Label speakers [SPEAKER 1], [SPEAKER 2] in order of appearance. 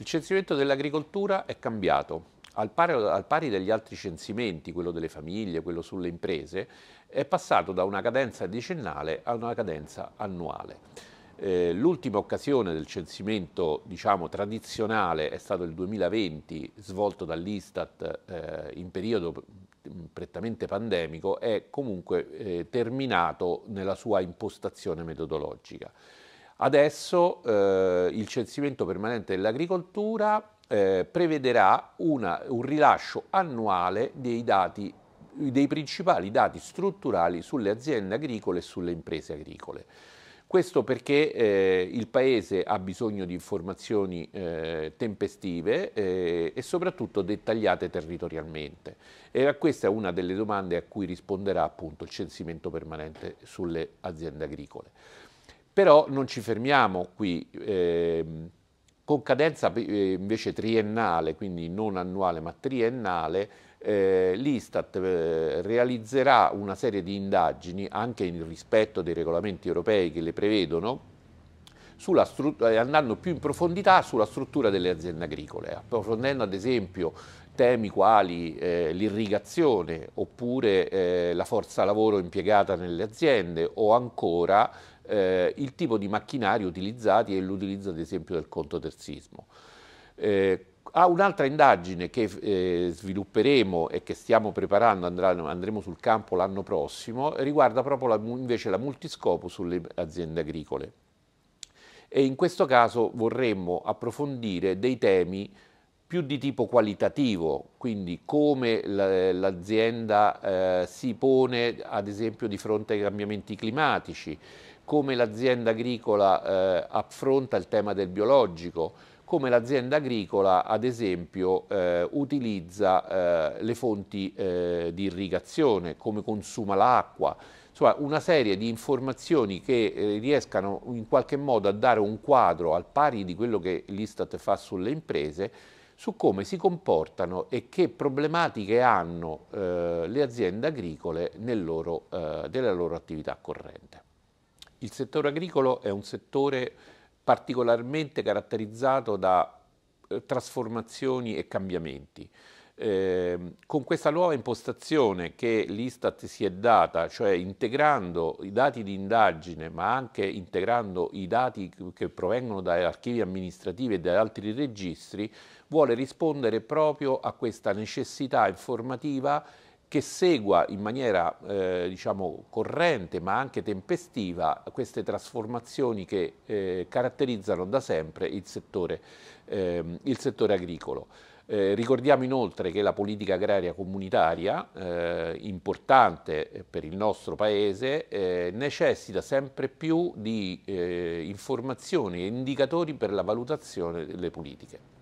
[SPEAKER 1] Il censimento dell'agricoltura è cambiato. Al pari, al pari, degli altri censimenti, quello delle famiglie, quello sulle imprese, è passato da una cadenza decennale a una cadenza annuale. Eh, l'ultima occasione del censimento diciamo, tradizionale è stato il 2020, svolto dall'Istat eh, in periodo prettamente pandemico, è comunque eh, terminato nella sua impostazione metodologica. Adesso eh, il censimento permanente dell'agricoltura eh, prevederà una, un rilascio annuale dei, dati, dei principali dati strutturali sulle aziende agricole e sulle imprese agricole. Questo perché eh, il Paese ha bisogno di informazioni eh, tempestive eh, e soprattutto dettagliate territorialmente. E questa è una delle domande a cui risponderà appunto il censimento permanente sulle aziende agricole. Però non ci fermiamo qui, eh, con cadenza eh, invece triennale, quindi non annuale ma triennale, eh, l'Istat eh, realizzerà una serie di indagini, anche in rispetto dei regolamenti europei che le prevedono, eh, andando più in profondità sulla struttura delle aziende agricole, approfondendo ad esempio temi quali eh, l'irrigazione oppure eh, la forza lavoro impiegata nelle aziende o ancora eh, il tipo di macchinari utilizzati e l'utilizzo ad esempio del contoterzismo. Eh, a un'altra indagine che eh, svilupperemo e che stiamo preparando, andrà, andremo sul campo l'anno prossimo, riguarda proprio la, invece la multiscopo sulle aziende agricole. E in questo caso vorremmo approfondire dei temi più di tipo qualitativo, quindi come l'azienda eh, si pone ad esempio di fronte ai cambiamenti climatici, come l'azienda agricola eh, affronta il tema del biologico, come l'azienda agricola ad esempio eh, utilizza eh, le fonti eh, di irrigazione, come consuma l'acqua, insomma una serie di informazioni che eh, riescano in qualche modo a dare un quadro al pari di quello che l'Istat fa sulle imprese su come si comportano e che problematiche hanno eh, le aziende agricole loro, eh, nella loro attività corrente. Il settore agricolo è un settore particolarmente caratterizzato da eh, trasformazioni e cambiamenti. Ehm, con questa nuova impostazione che l'Istat si è data, cioè integrando i dati di indagine ma anche integrando i dati che provengono da archivi amministrativi e da altri registri, vuole rispondere proprio a questa necessità informativa che segua in maniera eh, diciamo, corrente ma anche tempestiva queste trasformazioni che eh, caratterizzano da sempre il settore, ehm, il settore agricolo. Eh, ricordiamo inoltre che la politica agraria comunitaria, eh, importante per il nostro Paese, eh, necessita sempre più di eh, informazioni e indicatori per la valutazione delle politiche.